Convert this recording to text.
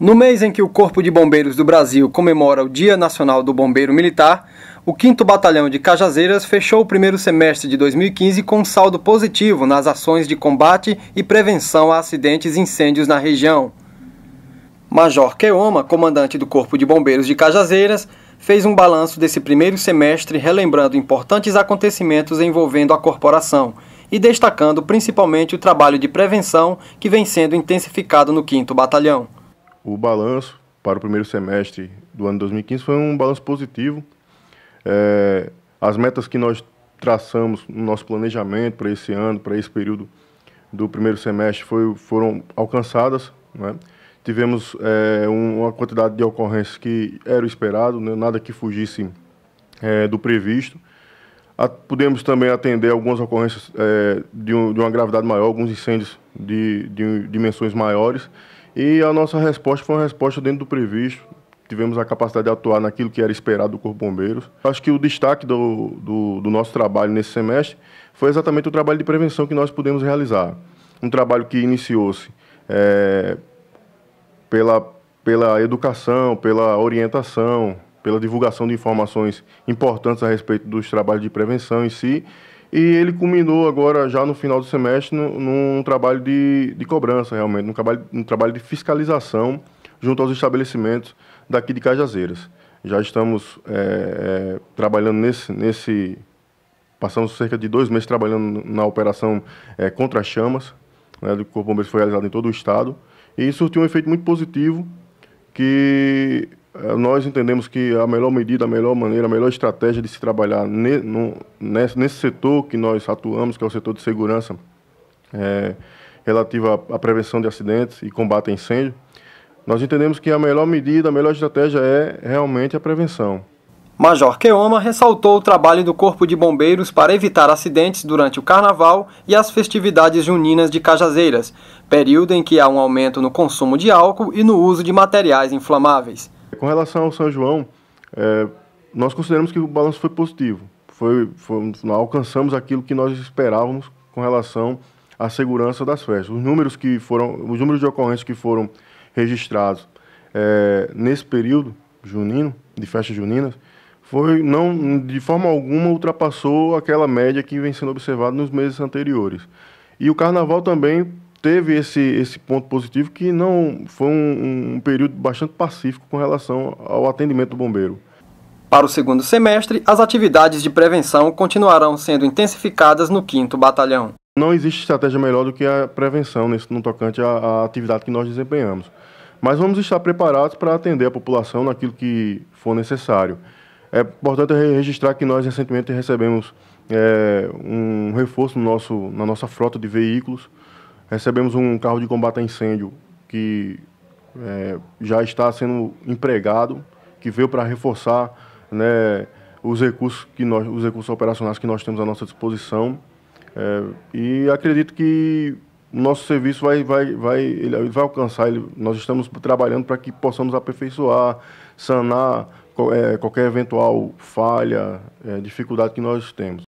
No mês em que o Corpo de Bombeiros do Brasil comemora o Dia Nacional do Bombeiro Militar, o 5 Batalhão de Cajazeiras fechou o primeiro semestre de 2015 com um saldo positivo nas ações de combate e prevenção a acidentes e incêndios na região. Major Keoma, comandante do Corpo de Bombeiros de Cajazeiras, fez um balanço desse primeiro semestre relembrando importantes acontecimentos envolvendo a corporação e destacando principalmente o trabalho de prevenção que vem sendo intensificado no 5 Batalhão o balanço para o primeiro semestre do ano 2015 foi um balanço positivo. É, as metas que nós traçamos no nosso planejamento para esse ano, para esse período do primeiro semestre, foi, foram alcançadas. Né? Tivemos é, uma quantidade de ocorrências que era o esperado, né? nada que fugisse é, do previsto. A, pudemos também atender algumas ocorrências é, de, um, de, uma gravidade maior, alguns incêndios de, de dimensões maiores. E a nossa resposta foi uma resposta dentro do previsto. Tivemos a capacidade de atuar naquilo que era esperado do Corpo Bombeiros. Acho que o destaque do, do, do nosso trabalho nesse semestre foi exatamente o trabalho de prevenção que nós pudemos realizar. Um trabalho que iniciou-se é, pela, pela educação, pela orientação, pela divulgação de informações importantes a respeito dos trabalhos de prevenção em si e ele culminou agora, já no final do semestre, num, num trabalho de, de cobrança, realmente, num trabalho, num trabalho de fiscalização junto aos estabelecimentos daqui de Cajazeiras. Já estamos é, é, trabalhando nesse, nesse. Passamos cerca de dois meses trabalhando na operação é, contra chamas, né, do Corpo Bombeiro foi realizado em todo o estado. E surtiu um efeito muito positivo, que é, nós entendemos que a melhor medida, a melhor maneira, a melhor estratégia de se trabalhar ne, no, nesse, nesse, setor que nós atuamos, que é o setor de segurança é, relativa à, à prevenção de acidentes e combate a incêndio, nós entendemos que a melhor medida, a melhor estratégia é realmente a prevenção. Major Keoma ressaltou o trabalho do Corpo de Bombeiros para evitar acidentes durante o Carnaval e as festividades juninas de Cajazeiras, período em que há um aumento no consumo de álcool e no uso de materiais inflamáveis. Com relação ao São João, é, nós consideramos que o balanço foi positivo. Foi, foi, alcançamos aquilo que nós esperávamos com relação à segurança das festas. Os números que foram, os números de ocorrências que foram registrados é, nesse período junino, de festas juninas, foi não de forma alguma ultrapassou aquela média que vem sendo observada nos meses anteriores. E o carnaval também teve esse, esse ponto positivo que não foi um, um período bastante pacífico com relação ao atendimento do bombeiro. Para o segundo semestre, as atividades de prevenção continuarão sendo intensificadas no 5 Batalhão. Não existe estratégia melhor do que a prevenção nesse, no tocante à, à atividade que nós desempenhamos. Mas vamos estar preparados para atender a população naquilo que for necessário. É importante registrar que nós recentemente recebemos é, um reforço no nosso, na nossa frota de veículos recebemos um carro de combate a incêndio que é, já está sendo empregado, que veio para reforçar né, os, recursos que nós, os recursos operacionais que nós temos à nossa disposição. É, e acredito que o nosso serviço vai, vai, vai, ele vai alcançar, ele, nós estamos trabalhando para que possamos aperfeiçoar, sanar é, qualquer eventual falha, é, dificuldade que nós temos.